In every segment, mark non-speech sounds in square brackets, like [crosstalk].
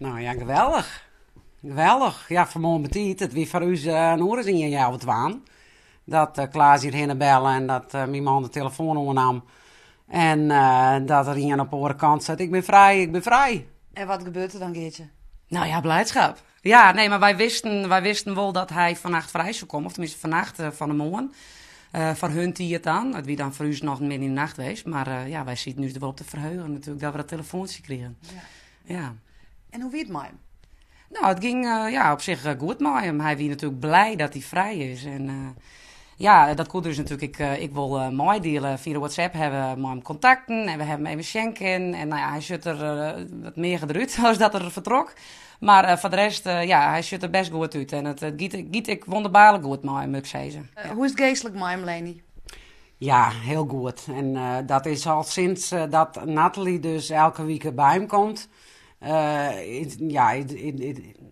Nou ja, geweldig. Geweldig. Ja, vanmorgen betiet. Het wie voor u uh, een oren in jou het waan. Dat uh, Klaas hierheen bellen en dat uh, mijn man de telefoon nam En dat er iemand op de andere kant zat. Ik ben vrij, ik ben vrij. En wat gebeurt er dan, Geertje? Nou ja, blijdschap. Ja, nee, maar wij wisten, wij wisten wel dat hij vannacht vrij zou komen. Of tenminste, vannacht van de morgen. voor hun die het dan. Het wie dan voor u nog midden in de nacht geweest. Maar ja, wij zitten nu wel op te verheugen natuurlijk dat we dat telefoontje kregen. Ja. ja. En hoe weet het met Nou, het ging eh, ja, op zich eh, goed met hem. Hij wie natuurlijk blij dat hij vrij is. En eh, ja, dat kon dus natuurlijk. Ik, ik wil mooi delen. Via WhatsApp hebben we hem contacten en we hebben even schenken. En nou ja, hij zit er wat meer gedrukt [laughs] als dat er vertrok. Maar voor de rest, ja, hij zit er best goed uit. En het, gaat giet, ik wonderbaarlijk goed met hem, moet ik uh, hoe is het geestelijk met hem, Leni? Ja, heel goed. En dat is al sinds dat Nathalie dus elke week bij hem komt... Eh, ja,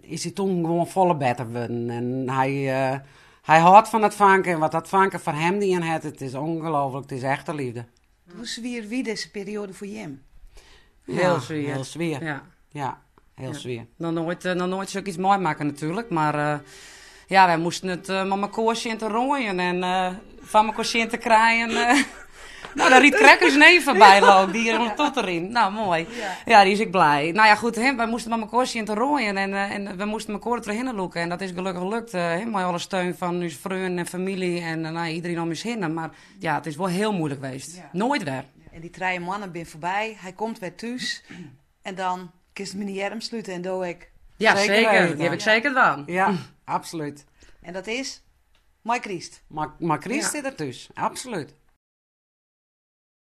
is hij toen gewoon volle beter En hij, eh, hij houdt van het vanken. En wat dat vanken voor hem die in het, het is ongelooflijk. Het is echte liefde. Hoe zwier wie deze periode voor Jim? heel zwier. Heel zwier. Ja. ja. Heel ja. zwier. Dan nooit, eh, dan nooit zoiets mooi maken natuurlijk, maar uh, ja, wij moesten het uh, met mijn in te rooien en van mijn koosje te krijgen. [laughs] Nou, daar riet is neven voorbij [laughs] loopt. Die er tot erin. Nou, mooi. Ja, die is ik blij. Nou ja, goed. Hè, wij moesten met mijn korsje in te rooien. En, eh, en we moesten mijn koren erin loeken. En dat is gelukkig gelukt. helemaal eh, alle steun van uw vrienden en familie. En eh, nou, iedereen om je heen. Maar ja, het is wel heel moeilijk geweest. Nooit weer. En die drie mannen ben voorbij. Hij komt weer thuis. En dan kist me niet sluiten. En doe ik. Ja, zeker. Die heb ik zeker dan. Ja, hm. absoluut. En dat is... Maar Christ. Maar, Christ zit er dus, absoluut.